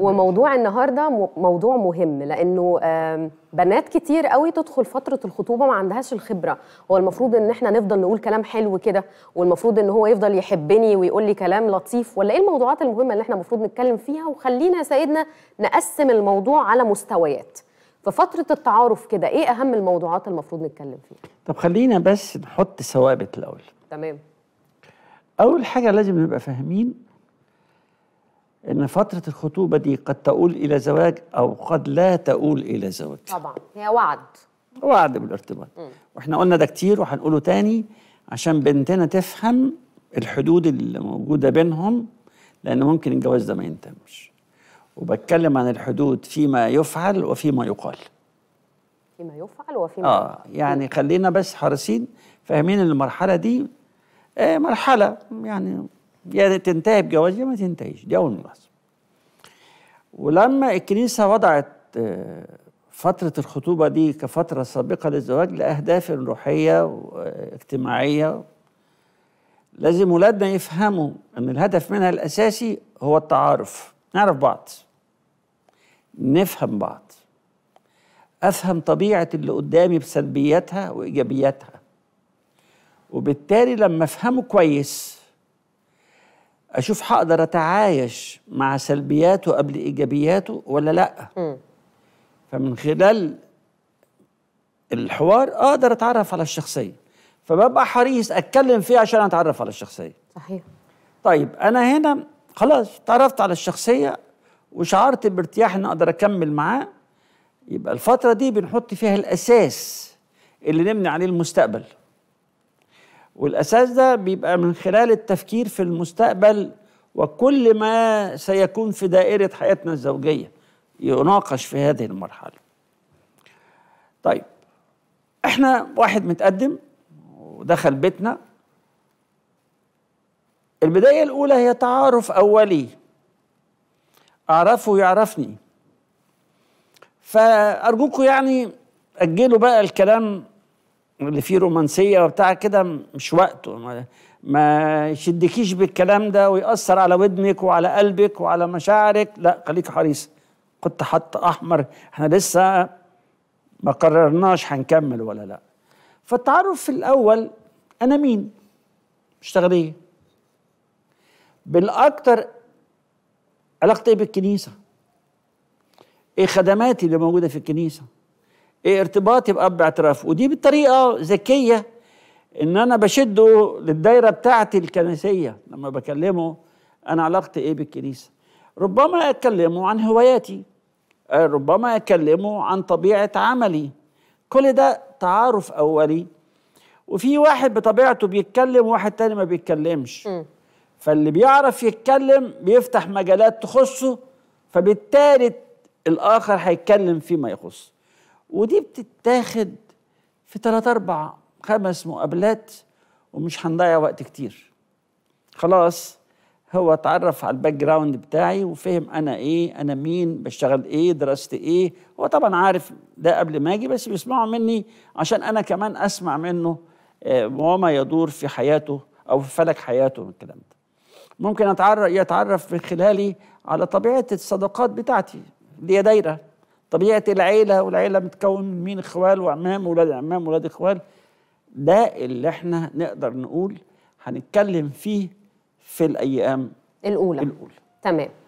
وموضوع النهارده موضوع مهم لانه بنات كتير قوي تدخل فتره الخطوبه ما عندهاش الخبره هو المفروض ان احنا نفضل نقول كلام حلو كده والمفروض ان هو يفضل يحبني ويقول لي كلام لطيف ولا ايه الموضوعات المهمه اللي احنا المفروض نتكلم فيها وخلينا يا سيدنا نقسم الموضوع على مستويات في فتره التعارف كده ايه اهم الموضوعات المفروض نتكلم فيها طب خلينا بس نحط ثوابت الاول تمام اول حاجه لازم نبقى فاهمين ان فتره الخطوبه دي قد تؤول الى زواج او قد لا تؤول الى زواج طبعا هي وعد وعد بالارتباط مم. واحنا قلنا ده كتير وهنقوله تاني عشان بنتنا تفهم الحدود اللي موجوده بينهم لان ممكن الجواز ده ما ينتمش وبتكلم عن الحدود فيما يفعل وفيما يقال فيما يفعل وفيما اه يعني خلينا بس حريصين فاهمين المرحله دي آه مرحله يعني يا يعني تنتهي بجواز يا ما تنتهيش دي اول ملاحظه ولما الكنيسه وضعت آه، فتره الخطوبه دي كفتره سابقه للزواج لاهداف روحيه واجتماعيه لازم ولادنا يفهموا ان الهدف منها الاساسي هو التعارف نعرف بعض نفهم بعض افهم طبيعه اللي قدامي بسلبياتها وايجابياتها وبالتالي لما افهمه كويس اشوف هقدر اتعايش مع سلبياته قبل ايجابياته ولا لا م. فمن خلال الحوار اقدر اتعرف على الشخصيه فببقى حريص اتكلم فيه عشان اتعرف على الشخصيه صحيح طيب انا هنا خلاص تعرفت على الشخصيه وشعرت بارتياح ان اقدر اكمل معاه يبقى الفتره دي بنحط فيها الاساس اللي نبني عليه المستقبل والاساس ده بيبقى من خلال التفكير في المستقبل وكل ما سيكون في دائره حياتنا الزوجيه يناقش في هذه المرحله طيب احنا واحد متقدم ودخل بيتنا البدايه الاولى هي تعارف اولي اعرفه يعرفني فارجوكم يعني اجلوا بقى الكلام اللي فيه رومانسيه وبتاع كده مش وقته ما, ما يشدكيش بالكلام ده ويأثر على ودنك وعلى قلبك وعلى مشاعرك لا خليك حريص كنت حط احمر احنا لسه ما قررناش هنكمل ولا لا فالتعرف في الاول انا مين اشتغل ايه بالاكتر علاقتي بالكنيسه ايه خدماتي اللي موجوده في الكنيسه ايه ارتباطي باب باعترافه ودي بطريقه ذكيه ان انا بشده للدايره بتاعتي الكنسيه لما بكلمه انا علاقتي ايه بالكنيسه ربما اكلمه عن هواياتي آه، ربما اكلمه عن طبيعه عملي كل ده تعارف اولي وفي واحد بطبيعته بيتكلم وواحد تاني ما بيتكلمش م. فاللي بيعرف يتكلم بيفتح مجالات تخصه فبالتالي الاخر هيتكلم فيما يخصه ودي بتتاخد في ثلاث أربع خمس مقابلات ومش هنضيع وقت كتير خلاص هو اتعرف على الباك جراوند بتاعي وفهم انا ايه انا مين بشتغل ايه دراستي ايه هو طبعا عارف ده قبل ما اجي بس بيسمعه مني عشان انا كمان اسمع منه آه، وما يدور في حياته او في فلك حياته من الكلام ده ممكن اتعرف يتعرف من خلالي على طبيعه الصداقات بتاعتي اللي هي دايره طبيعه العيله والعيله متكون من مين اخوال وعمام ولاد عمام ولاد اخوال ده اللي احنا نقدر نقول هنتكلم فيه في الايام الاولى الاولى تمام